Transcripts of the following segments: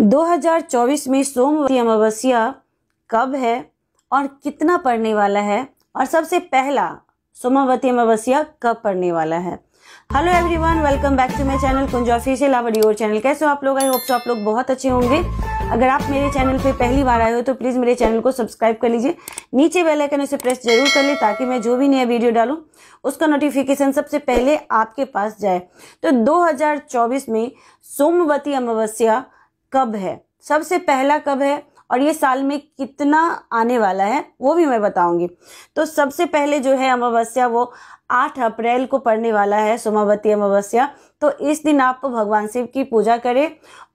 2024 में सोमवती अमावस्या कब है और कितना पड़ने वाला है और सबसे पहला सोमवती अमावस्या कब पड़ने वाला है hello everyone welcome back to my channel Kunj official our your channel कैसे हो आप लोग आई होप सो आप लोग बहुत अच्छे होंगे अगर आप मेरे चैनल पे पहली बार आए हो तो प्लीज़ मेरे चैनल को सब्सक्राइब कर लीजिए नीचे बेल आइकन उसे प्रेस जरूर कर लें ताकि मैं जो भी नया वीडियो डालूँ उसका नोटिफिकेशन सबसे पहले आपके पास जाए तो दो में सोमवती अमावस्या कब है सबसे पहला कब है और ये साल में कितना आने वाला है वो भी मैं बताऊंगी तो सबसे पहले जो है अमावस्या वो आठ अप्रैल को पड़ने वाला है सोमावती अमावस्या तो इस दिन आप भगवान शिव की पूजा करें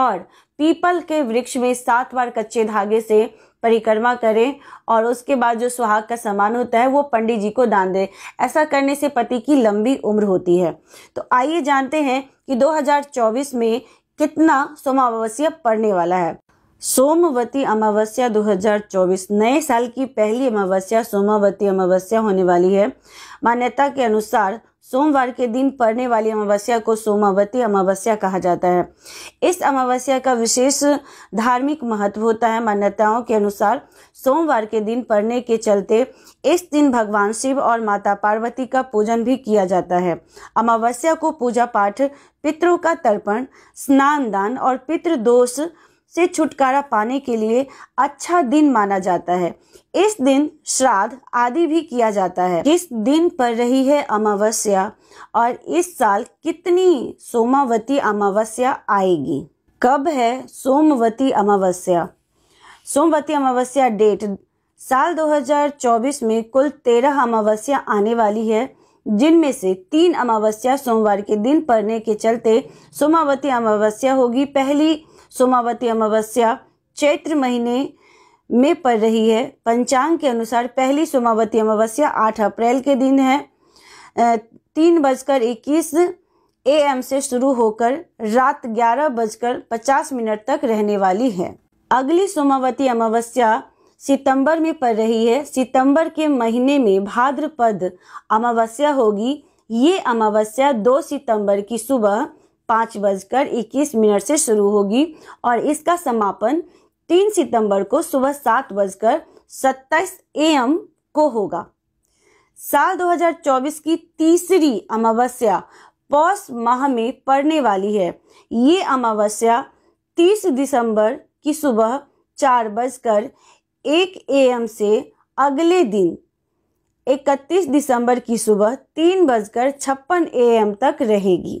और पीपल के वृक्ष में सात बार कच्चे धागे से परिक्रमा करें और उसके बाद जो सुहाग का सामान होता है वो पंडित जी को दान दें ऐसा करने से पति की लंबी उम्र होती है तो आइए जानते हैं कि 2024 में कितना सोमावस्या पड़ने वाला है सोमवती अमावस्या 2024 नए साल की पहली अमावस्या सोमावती अमावस्या होने वाली है मान्यता के अनुसार सोमवार के दिन पड़ने वाली अमावस्या को सोमावती अमावस्या कहा जाता है इस अमावस्या का विशेष धार्मिक महत्व होता है मान्यताओं के अनुसार सोमवार के दिन पड़ने के चलते इस दिन भगवान शिव और माता पार्वती का पूजन भी किया जाता है अमावस्या को पूजा पाठ पितरों का तर्पण स्नान दान और पितृदोष से छुटकारा पाने के लिए अच्छा दिन माना जाता है इस दिन श्राद्ध आदि भी किया जाता है जिस दिन पर रही है अमावस्या और इस साल कितनी सोमावती अमावस्या आएगी कब है सोमवती अमावस्या सोमवती अमावस्या डेट साल 2024 में कुल तेरह अमावस्या आने वाली है जिनमें से तीन अमावस्या सोमवार के दिन पड़ने के चलते सोमावती अमावस्या होगी पहली सोमावती अमावस्या चैत्र महीने में पड़ रही है पंचांग के अनुसार पहली सोमावती अमावस्या आठ अप्रैल के दिन है तीन बजकर इक्कीस ए एम से शुरू होकर रात ग्यारह बजकर पचास मिनट तक रहने वाली है अगली सोमावती अमावस्या सितंबर में पड़ रही है सितंबर के महीने में भाद्रपद अमावस्या होगी ये अमावस्या 2 सितंबर की सुबह पाँच बजकर इक्कीस मिनट से शुरू होगी और इसका समापन तीन सितंबर को सुबह सात बजकर सत्ताईस एम को होगा साल 2024 की तीसरी अमावस्या पौष माह में पड़ने वाली है ये अमावस्या 30 दिसंबर की सुबह चार बजकर एक एम से अगले दिन 31 दिसंबर की सुबह तीन बजकर छप्पन एम तक रहेगी